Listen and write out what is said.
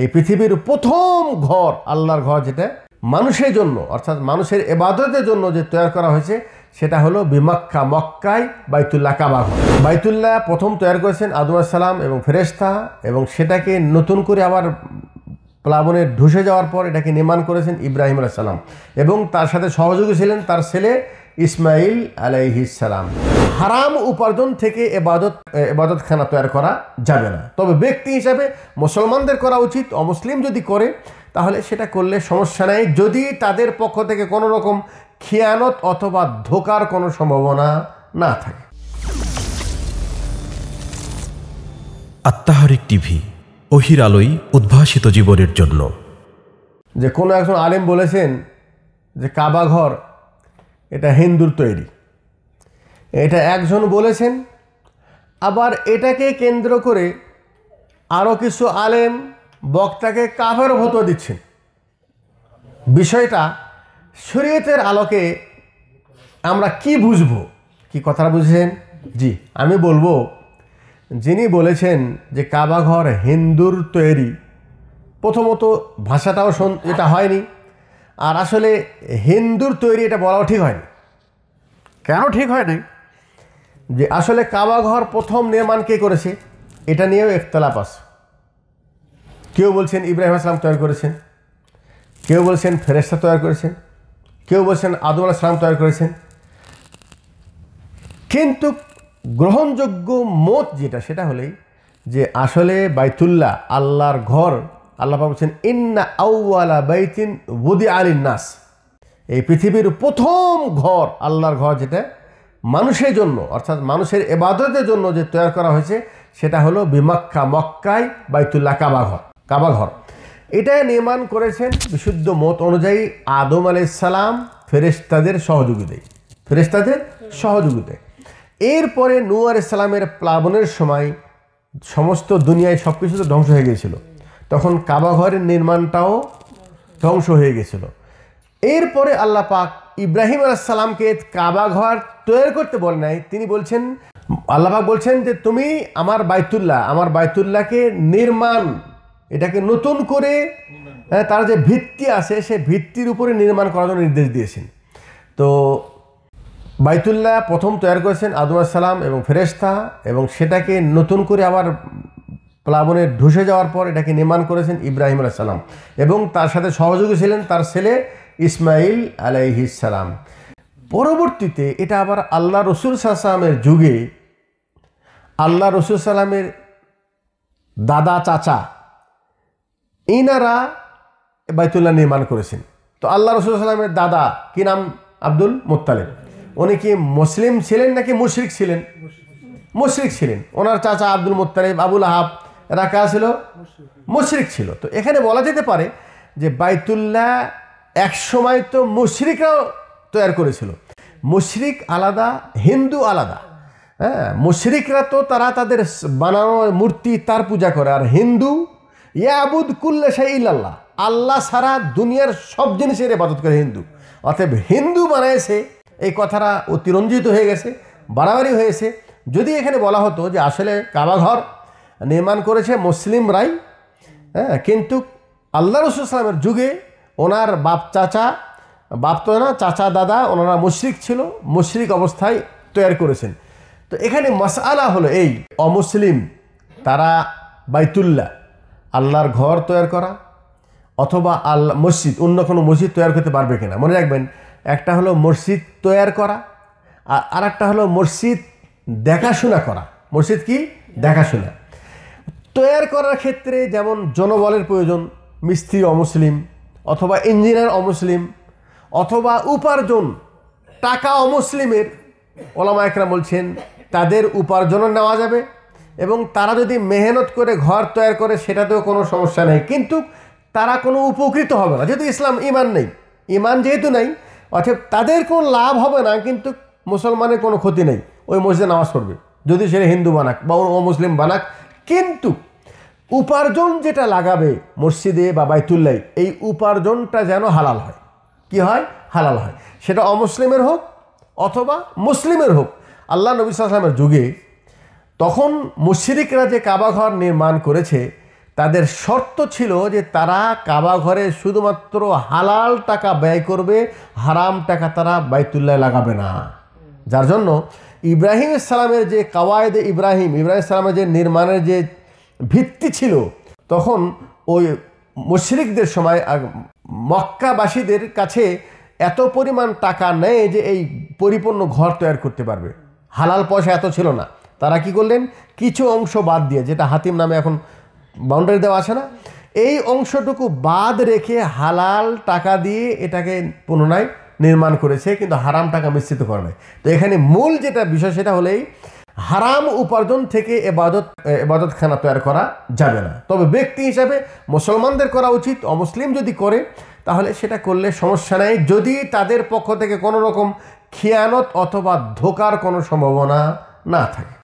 এই পৃথিবীর প্রথম ঘর আল্লাহর ঘর যেটা মানুষের জন্য অর্থাৎ মানুষের এবাদতের জন্য যে তৈরি করা হয়েছে সেটা হলো বিমাক্কা মক্কায় বাইতুল্লাহ কাবা ঘর বাইতুল্লাহ প্রথম তৈরি করেছেন আদম সালাম এবং ফেরেস্তা এবং সেটাকে নতুন করে আবার প্লাবনে ঢুসে যাওয়ার পর এটাকে নির্মাণ করেছেন ইব্রাহিম সালাম এবং তার সাথে সহযোগী ছিলেন তার ছেলে ইসমাইল সালাম হারাম উপার্জন থেকে এবাদত এবাদতখানা তৈরি করা যাবে না তবে ব্যক্তি হিসাবে মুসলমানদের করা উচিত অমুসলিম যদি করে তাহলে সেটা করলে সমস্যা নেই যদি তাদের পক্ষ থেকে কোনো রকম খিয়ানত অথবা ধোকার কোনো সম্ভাবনা না থাকে আত্মাহারিক টিভি অহির আলোয় উদ্ভাসিত জীবনের জন্য যে কোনো একজন আলেম বলেছেন যে কাবাঘর এটা হিন্দুর তৈরি এটা একজন বলেছেন আবার এটাকে কেন্দ্র করে আরও কিছু আলেম বক্তাকে কাভের ভতো দিচ্ছেন বিষয়টা শরীয়তের আলোকে আমরা কি বুঝব কি কথাটা বুঝেছেন জি আমি বলবো যিনি বলেছেন যে কাবাঘর হিন্দুর তৈরি প্রথমত ভাষাটাও এটা হয়নি আর আসলে হিন্দুর তৈরি এটা বলাও ঠিক হয়নি কেন ঠিক হয় নাই যে আসলে কাবাঘর প্রথম নির্মাণ কে করেছে এটা নিয়েও একতলাপ আছে কেউ বলছেন ইব্রাহিম আসলাম তৈরি করেছেন কেউ বলছেন ফেরেস্তা তৈরি করেছেন কেউ বলছেন আদম আসলাম তৈরি করেছেন কিন্তু গ্রহণযোগ্য মত যেটা সেটা হলেই যে আসলে বাইতুল্লাহ আল্লাহর ঘর আল্লাহ বলছেন ইন্না আউ্লা বাইতিন বুদি আলী নাস এই পৃথিবীর প্রথম ঘর আল্লাহর ঘর যেটা মানুষের জন্য অর্থাৎ মানুষের এবাদতের জন্য যে তৈরি করা হয়েছে সেটা হলো বিমাক্কা মক্কায় বাইতুল্লাহ কাবা ঘর কাবা ঘর এটা নির্মাণ করেছেন বিশুদ্ধ মত অনুযায়ী আদম আলাইসালাম ফেরেস্তাদের সহযোগিতায় ফেরেস্তাদের সহযোগিতায় এরপরে নুয়ার ইসলামের প্লাবনের সময় সমস্ত দুনিয়ায় সব কিছু তো ধ্বংস হয়ে গিয়েছিল তখন কাবা ঘরের নির্মাণটাও ধ্বংস হয়ে গেছিল এরপরে আল্লাহ পাক ইব্রাহিম আলাইসাল্লামকে কাবা ঘর তৈরি করতে বলে নাই তিনি বলছেন আল্লাহবাক বলছেন যে তুমি আমার বাইতুল্লাহ আমার বাইতুল্লাহকে নির্মাণ এটাকে নতুন করে তার যে ভিত্তি আছে সে ভিত্তির উপরে নির্মাণ করার জন্য নির্দেশ দিয়েছেন তো বাইতুল্লাহ প্রথম তৈরি করেছেন আদম সালাম এবং ফেরেস্তা এবং সেটাকে নতুন করে আবার প্লাবনে ঢুসে যাওয়ার পর এটাকে নির্মাণ করেছেন ইব্রাহিম আলাইসাল্লাম এবং তার সাথে সহযোগী ছিলেন তার ছেলে ইসমাইল আলাইহিসালাম পরবর্তীতে এটা আবার আল্লাহ রসুল সাল্লামের যুগে আল্লাহ রসুল সাল্লামের দাদা চাচা ইনারা বাইতুল্লাহ নির্মাণ করেছেন তো আল্লাহ রসুল সাল্লামের দাদা কি নাম আব্দুল মোত্তালেব উনি কি মুসলিম ছিলেন নাকি মুশরিক ছিলেন মুশরিক ছিলেন ওনার চাচা আব্দুল মোত্তালেব আবুল আহাব এরা কাজ ছিল মুশরিক ছিল তো এখানে বলা যেতে পারে যে বাইতুল্লাহ সময় তো মুশরিকরাও তৈরি করেছিল মুশরিক আলাদা হিন্দু আলাদা হ্যাঁ মুশরিকরা তো তারা তাদের বানানো মূর্তি তার পূজা করে আর হিন্দু ইয়াবুদ কুল্লা ইল্লাল্লাহ আল্লাহ সারা দুনিয়ার সব জিনিসের এবাদত করে হিন্দু অতএব হিন্দু বানায়ছে এই কথাটা অতিরঞ্জিত হয়ে গেছে বাড়াবাড়ি হয়েছে যদি এখানে বলা হতো যে আসলে কাবাঘর নির্মাণ করেছে মুসলিম রাই হ্যাঁ কিন্তু আল্লাহ রসুলামের যুগে ওনার বাপ চাচা বাপ তো না চাচা দাদা ওনারা মুশরিক ছিল মুশরিক অবস্থায় তৈরি করেছেন তো এখানে মশালা হলো এই অমুসলিম তারা বাইতুল্লাহ আল্লাহর ঘর তৈরি করা অথবা আল্লাহ মসজিদ অন্য কোনো মসজিদ তৈরি করতে পারবে কিনা মনে রাখবেন একটা হলো মসজিদ তৈরি করা আর আরেকটা হলো মসজিদ দেখাশোনা করা মসজিদ কি দেখাশোনা তৈয়ার করার ক্ষেত্রে যেমন জনবলের প্রয়োজন মিস্ত্রি অমুসলিম অথবা ইঞ্জিনিয়ার অমুসলিম অথবা উপার্জন টাকা অমুসলিমের ওলামা একরা বলছেন তাদের উপার্জনও নেওয়া যাবে এবং তারা যদি মেহনত করে ঘর তৈরি করে সেটাতেও কোনো সমস্যা নেই কিন্তু তারা কোনো উপকৃত হবে না যেহেতু ইসলাম ইমান নেই ইমান যেহেতু নাই অর্থাৎ তাদের কোনো লাভ হবে না কিন্তু মুসলমানের কোনো ক্ষতি নেই ওই মসজিদে নামাজ পড়বে যদি সেটা হিন্দু বানাক বা অমুসলিম বানাক কিন্তু উপার্জন যেটা লাগাবে মসজিদে বা বাইতুল্লাই এই উপার্জনটা যেন হালাল হয় কি হয় হালাল হয় সেটা অমুসলিমের হোক অথবা মুসলিমের হোক আল্লাহ নবী সালামের যুগে তখন মুশ্রিকরা যে কাবাঘর নির্মাণ করেছে তাদের শর্ত ছিল যে তারা কাবাঘরে শুধুমাত্র হালাল টাকা ব্যয় করবে হারাম টাকা তারা বাইতুল্লায় লাগাবে না যার জন্য ইব্রাহিম ইসলামের যে কাওয়ায়দে ইব্রাহিম ইব্রাহিম ইসলামের যে নির্মাণের যে ভিত্তি ছিল তখন ওই মুশরিকদের সময় মক্কাবাসীদের কাছে এত পরিমাণ টাকা নেয় যে এই পরিপূর্ণ ঘর তৈরি করতে পারবে হালাল পয়সা এত ছিল না তারা কি করলেন কিছু অংশ বাদ দিয়ে যেটা হাতিম নামে এখন বাউন্ডারি দেওয়া আছে না এই অংশটুকু বাদ রেখে হালাল টাকা দিয়ে এটাকে পুনরায় নির্মাণ করেছে কিন্তু হারাম টাকা মিশ্রিত করে নাই তো এখানে মূল যেটা বিষয় সেটা হলেই হারাম উপার্জন থেকে এবাদত এবাদতখানা তৈরি করা যাবে না তবে ব্যক্তি হিসাবে মুসলমানদের করা উচিত অমুসলিম যদি করে তাহলে সেটা করলে সমস্যা নেই যদি তাদের পক্ষ থেকে কোনো রকম খেয়ানত অথবা ধোকার কোনো সম্ভাবনা না থাকে